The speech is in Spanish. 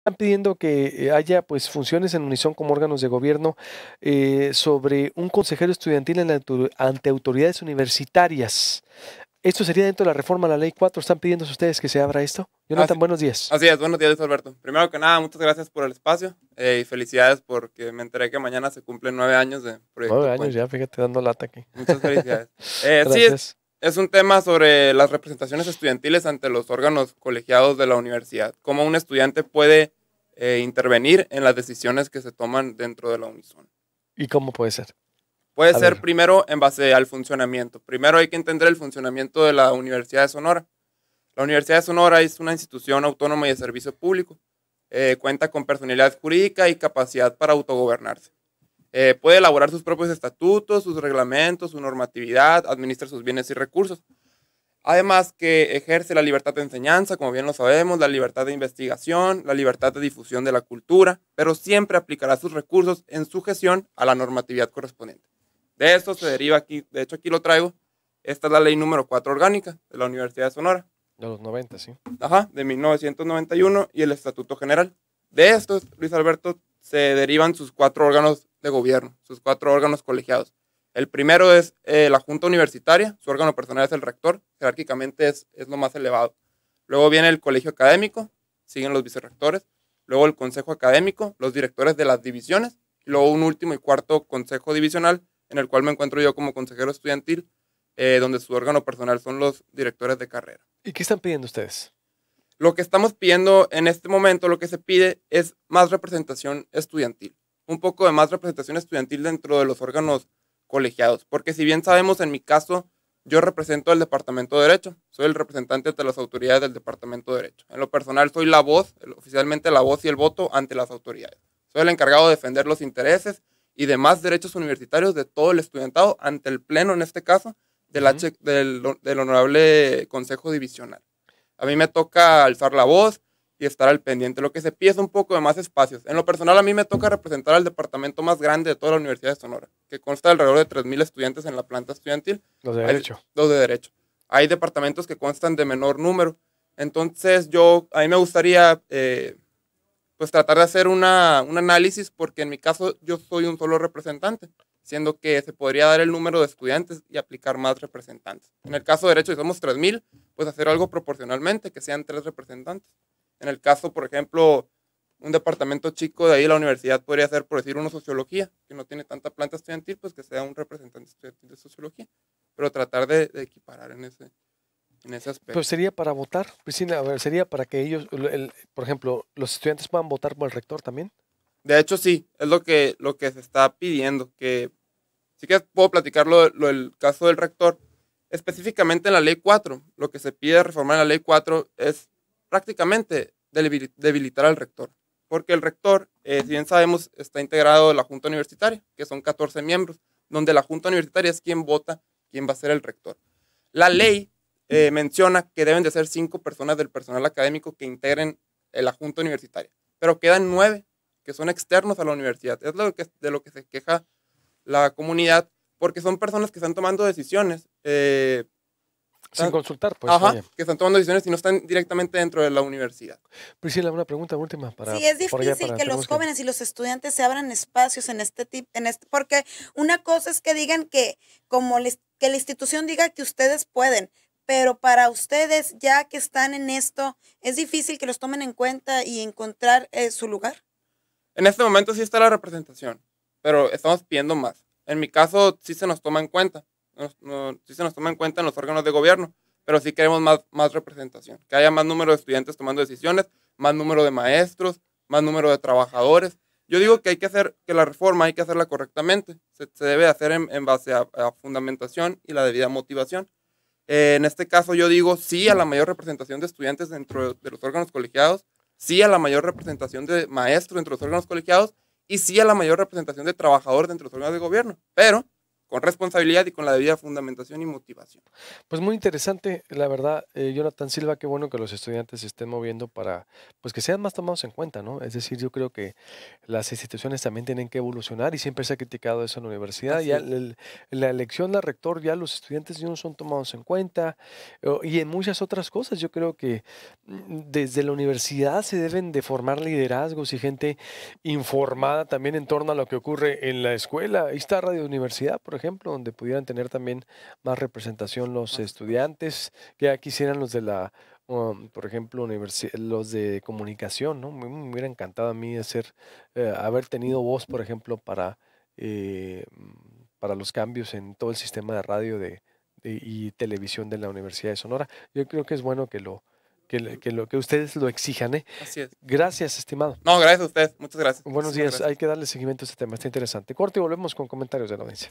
Están pidiendo que eh, haya pues funciones en unión como órganos de gobierno eh, sobre un consejero estudiantil ante autoridades universitarias. ¿Esto sería dentro de la reforma a la ley 4? ¿Están pidiendo ustedes que se abra esto? Jonathan, buenos días. Así es, buenos días, Alberto. Primero que nada, muchas gracias por el espacio eh, y felicidades porque me enteré que mañana se cumplen nueve años de proyecto. Nueve años ya, fíjate, dando lata aquí. Muchas felicidades. Gracias es un tema sobre las representaciones estudiantiles ante los órganos colegiados de la universidad, cómo un estudiante puede eh, intervenir en las decisiones que se toman dentro de la UNISON. ¿Y cómo puede ser? Puede ser primero en base al funcionamiento. Primero hay que entender el funcionamiento de la Universidad de Sonora. La Universidad de Sonora es una institución autónoma y de servicio público. Eh, cuenta con personalidad jurídica y capacidad para autogobernarse. Eh, puede elaborar sus propios estatutos, sus reglamentos, su normatividad, administra sus bienes y recursos. Además que ejerce la libertad de enseñanza, como bien lo sabemos, la libertad de investigación, la libertad de difusión de la cultura, pero siempre aplicará sus recursos en sujeción a la normatividad correspondiente. De esto se deriva aquí, de hecho aquí lo traigo, esta es la ley número 4 orgánica de la Universidad de Sonora. De los 90, sí. Ajá, de 1991 y el Estatuto General. De esto, Luis Alberto, se derivan sus cuatro órganos de gobierno, sus cuatro órganos colegiados. El primero es eh, la Junta Universitaria, su órgano personal es el rector, jerárquicamente es, lo más elevado. Luego viene el Colegio Académico, siguen los vicerrectores, luego el Consejo Académico, los directores de las divisiones, y luego un último y cuarto Consejo Divisional, en el cual me encuentro yo como consejero estudiantil, eh, donde su órgano personal son los directores de carrera. ¿Y qué están pidiendo ustedes? Lo que estamos pidiendo en este momento, lo que se pide es más representación estudiantil un poco de más representación estudiantil dentro de los órganos colegiados. Porque si bien sabemos, en mi caso, yo represento al Departamento de Derecho, soy el representante ante las autoridades del Departamento de Derecho. En lo personal, soy la voz, oficialmente la voz y el voto ante las autoridades. Soy el encargado de defender los intereses y demás derechos universitarios de todo el estudiantado ante el Pleno, en este caso, del, del Honorable Consejo Divisional. A mí me toca alzar la voz, y estar al pendiente. Lo que se pide es un poco de más espacios. En lo personal, a mí me toca representar al departamento más grande de toda la Universidad de Sonora, que consta de alrededor de 3.000 estudiantes en la planta estudiantil. Los de Derecho. Hay, de Derecho. Hay departamentos que constan de menor número. Entonces, yo, a mí me gustaría, eh, pues, tratar de hacer una, un análisis, porque en mi caso yo soy un solo representante siendo que se podría dar el número de estudiantes y aplicar más representantes. En el caso de derecho, si somos 3.000, pues hacer algo proporcionalmente, que sean tres representantes. En el caso, por ejemplo, un departamento chico de ahí la universidad podría ser, por decir, una sociología, que no tiene tanta planta estudiantil, pues que sea un representante estudiantil de sociología, pero tratar de, equiparar en ese, en ese aspecto. Pero pues sería para votar, ver, sería para que ellos, el, por ejemplo, los estudiantes puedan votar por el rector también. De hecho, sí, es lo que, lo que se está pidiendo, que sí que puedo platicar lo, lo el caso del rector. Específicamente en la ley 4, lo que se pide reformar la ley 4 es prácticamente debilitar al rector, porque el rector, eh, si bien sabemos, está integrado en la Junta Universitaria, que son 14 miembros, donde la Junta Universitaria es quien vota quién va a ser el rector. La ley eh, menciona que deben de ser cinco personas del personal académico que integren eh, la Junta Universitaria, pero quedan nueve que son externos a la universidad. Es de lo que se queja la comunidad, porque son personas que están tomando decisiones sin consultar, pues. Ajá, que están tomando decisiones y no están directamente dentro de la universidad. Priscila, una pregunta última para. Sí, es difícil que los jóvenes y los estudiantes se abran espacios en este tipo, en este, porque una cosa es que digan que, como les, que la institución diga que ustedes pueden, pero para ustedes, ya que están en esto, es difícil que los tomen en cuenta y encontrar eh, su lugar. En este momento sí está la representación, pero estamos pidiendo más. En mi caso, sí se nos toma en cuenta, si se nos toma en cuenta en los órganos de gobierno, pero si queremos más, más representación, que haya más número de estudiantes tomando decisiones, más número de maestros, más número de trabajadores. Yo digo que hay que hacer, que la reforma hay que hacerla correctamente, se, debe hacer en, base a, fundamentación y la debida motivación. Eh, en este caso yo digo sí a la mayor representación de estudiantes dentro de los órganos colegiados, sí a la mayor representación de maestros dentro de los órganos colegiados y sí a la mayor representación de trabajadores dentro de los órganos de gobierno. Pero con responsabilidad y con la debida fundamentación y motivación. Pues muy interesante, la verdad, eh, Jonathan Silva, qué bueno que los estudiantes se estén moviendo para, pues que sean más tomados en cuenta, ¿no? Es decir, yo creo que las instituciones también tienen que evolucionar y siempre se ha criticado eso en la universidad. ya la elección la rector, ya los estudiantes no son tomados en cuenta y en muchas otras cosas. Yo creo que mm, desde la universidad se deben de formar liderazgos y gente informada también en torno a lo que ocurre en la escuela. Ahí está Radio Universidad, por ejemplo ejemplo, donde pudieran tener también más representación los estudiantes, que aquí quisieran los de la, um, por ejemplo, los de comunicación, ¿no? Me, hubiera encantado a mí hacer, eh, haber tenido voz, por ejemplo, para, eh, mm, para los cambios en todo el sistema de radio de, y televisión de la Universidad de Sonora. Yo creo que es bueno que lo, que, lo, que ustedes lo exijan. ¿eh? Gracias, estimado. No, gracias a ustedes, Muchas gracias. Buenos días. Hay que darle seguimiento a este tema. Está interesante. Corte y volvemos con comentarios de la audiencia.